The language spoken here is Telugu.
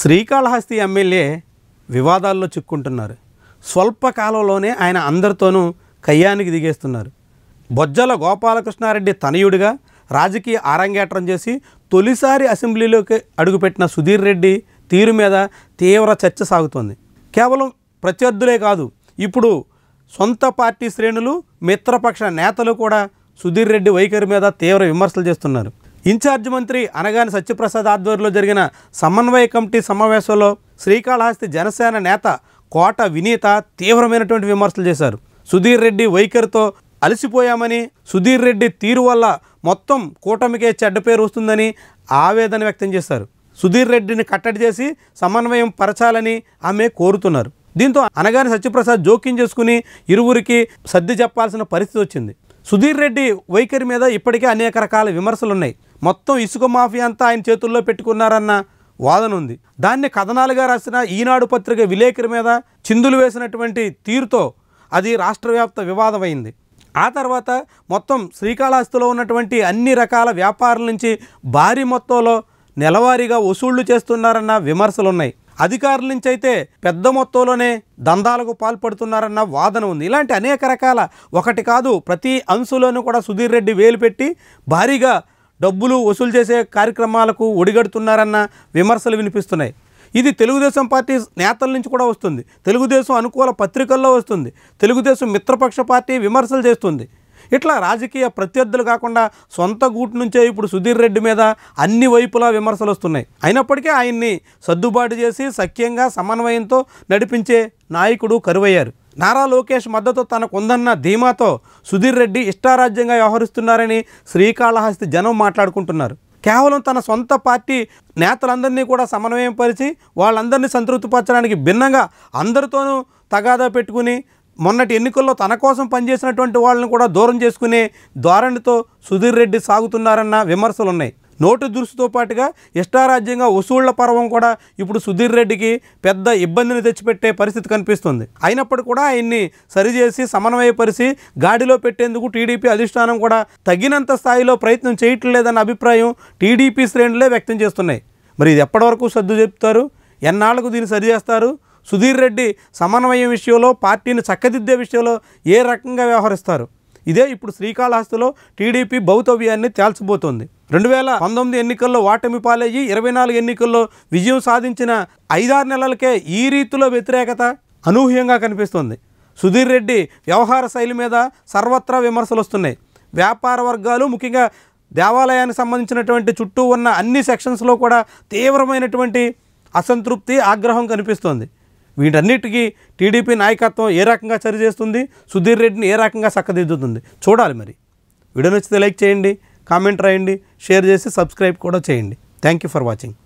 శ్రీకాళహస్తి ఎమ్మెల్యే వివాదాల్లో చిక్కుంటున్నారు స్వల్పకాలంలోనే ఆయన అందరితోనూ కయ్యానికి దిగేస్తున్నారు బొజ్జల గోపాలకృష్ణారెడ్డి తనయుడిగా రాజకీయ ఆరంగేట్రం చేసి తొలిసారి అసెంబ్లీలోకి అడుగుపెట్టిన సుధీర్ రెడ్డి తీరు మీద తీవ్ర చర్చ సాగుతోంది కేవలం ప్రత్యర్థులే కాదు ఇప్పుడు సొంత పార్టీ శ్రేణులు మిత్రపక్ష నేతలు కూడా సుధీర్ రెడ్డి వైఖరి మీద తీవ్ర విమర్శలు చేస్తున్నారు ఇన్ఛార్జ్ మంత్రి అనగాని సత్యప్రసాద్ ఆధ్వర్యంలో జరిగిన సమన్వయ కమిటీ సమావేశంలో శ్రీకాళహస్తి జనసేన నేత కోట వినీత తీవ్రమైనటువంటి విమర్శలు చేశారు సుధీర్ రెడ్డి వైఖరితో అలసిపోయామని సుధీర్ రెడ్డి తీరు వల్ల మొత్తం కూటమికే చెడ్డ పేరు వస్తుందని ఆవేదన వ్యక్తం చేశారు సుధీర్ రెడ్డిని కట్టడి చేసి సమన్వయం పరచాలని ఆమె కోరుతున్నారు దీంతో అనగాని సత్యప్రసాద్ జోక్యం చేసుకుని ఇరువురికి సర్ది చెప్పాల్సిన పరిస్థితి వచ్చింది సుధీర్ రెడ్డి వైఖరి మీద ఇప్పటికే అనేక రకాల విమర్శలు ఉన్నాయి మొత్తం ఇసుక మాఫియా అంతా ఆయన చేతుల్లో పెట్టుకున్నారన్న వాదన ఉంది దాన్ని కథనాలుగా రాసిన ఈనాడు పత్రిక విలేకరి మీద చిందులు వేసినటువంటి తీరుతో అది రాష్ట్రవ్యాప్త వివాదమైంది ఆ తర్వాత మొత్తం శ్రీకాళహస్తిలో ఉన్నటువంటి అన్ని రకాల వ్యాపారుల నుంచి భారీ మొత్తంలో నెలవారీగా వసూళ్లు చేస్తున్నారన్న విమర్శలు ఉన్నాయి అధికారుల నుంచి అయితే పెద్ద మొత్తంలోనే దందాలకు పాల్పడుతున్నారన్న వాదన ఉంది ఇలాంటి అనేక రకాల ఒకటి కాదు ప్రతి అంశులోనూ కూడా సుధీర్ రెడ్డి వేలు పెట్టి భారీగా డబ్బులు వసూలు చేసే కార్యక్రమాలకు ఒడిగడుతున్నారన్న విమర్శలు వినిపిస్తున్నాయి ఇది తెలుగుదేశం పార్టీ నేతల నుంచి కూడా వస్తుంది తెలుగుదేశం అనుకూల పత్రికల్లో వస్తుంది తెలుగుదేశం మిత్రపక్ష పార్టీ విమర్శలు చేస్తుంది ఇట్లా రాజకీయ ప్రత్యర్థులు కాకుండా సొంత గూటు నుంచే ఇప్పుడు సుధీర్ రెడ్డి మీద అన్ని వైపులా విమర్శలు వస్తున్నాయి అయినప్పటికీ ఆయన్ని సర్దుబాటు చేసి సఖ్యంగా సమన్వయంతో నడిపించే నాయకుడు కరువయ్యారు నారా లోకేష్ మద్దతు తనకు ఉందన్న ధీమాతో సుధీర్ రెడ్డి ఇష్టారాజ్యంగా వ్యవహరిస్తున్నారని శ్రీకాళహస్తి జనం మాట్లాడుకుంటున్నారు కేవలం తన సొంత పార్టీ నేతలందరినీ కూడా సమన్వయంపరిచి వాళ్ళందరినీ సంతృప్తిపరచడానికి భిన్నంగా అందరితోనూ తగాదా పెట్టుకుని మొన్నటి ఎన్నికల్లో తన కోసం పనిచేసినటువంటి వాళ్ళని కూడా దూరం చేసుకునే ధోరణితో సుధీర్ రెడ్డి సాగుతున్నారన్న విమర్శలు ఉన్నాయి నోటు దురుసుతో పాటుగా ఇష్టారాజ్యంగా వసూళ్ల పర్వం కూడా ఇప్పుడు సుధీర్ రెడ్డికి పెద్ద ఇబ్బందిని తెచ్చిపెట్టే పరిస్థితి కనిపిస్తుంది అయినప్పుడు కూడా ఆయన్ని సరిచేసి సమన్వయపరిచి గాడిలో పెట్టేందుకు టీడీపీ అధిష్టానం కూడా తగినంత స్థాయిలో ప్రయత్నం చేయట్లేదన్న అభిప్రాయం టీడీపీ శ్రేణులే వ్యక్తం చేస్తున్నాయి మరి ఇది ఎప్పటివరకు సర్దు చెప్తారు ఎన్నాళ్లకు దీన్ని సరిచేస్తారు సుధీర్ రెడ్డి సమన్వయం విషయంలో పార్టీని చక్కదిద్దే విషయంలో ఏ రకంగా వ్యవహరిస్తారు ఇదే ఇప్పుడు శ్రీకాళహస్తిలో టీడీపీ భౌతవ్యాన్ని తేల్చబోతోంది రెండు వేల పంతొమ్మిది ఎన్నికల్లో ఓటమి పాలయ్యి ఇరవై నాలుగు ఎన్నికల్లో విజయం సాధించిన ఐదారు నెలలకే ఈ రీతిలో వ్యతిరేకత అనూహ్యంగా కనిపిస్తుంది సుధీర్ రెడ్డి వ్యవహార శైలి మీద సర్వత్రా విమర్శలు వస్తున్నాయి వ్యాపార వర్గాలు ముఖ్యంగా దేవాలయానికి సంబంధించినటువంటి చుట్టూ ఉన్న అన్ని సెక్షన్స్లో కూడా తీవ్రమైనటువంటి అసంతృప్తి ఆగ్రహం కనిపిస్తోంది వీటన్నిటికీ టీడీపీ నాయకత్వం ఏ రకంగా చర్య చేస్తుంది సుధీర్ రెడ్డిని ఏ రకంగా చక్కదిద్దుతుంది చూడాలి మరి వీడియో నచ్చితే లైక్ చేయండి కామెంట్ రాయండి షేర్ చేసి సబ్స్క్రైబ్ కూడా చేయండి థ్యాంక్ యూ ఫర్ వాచింగ్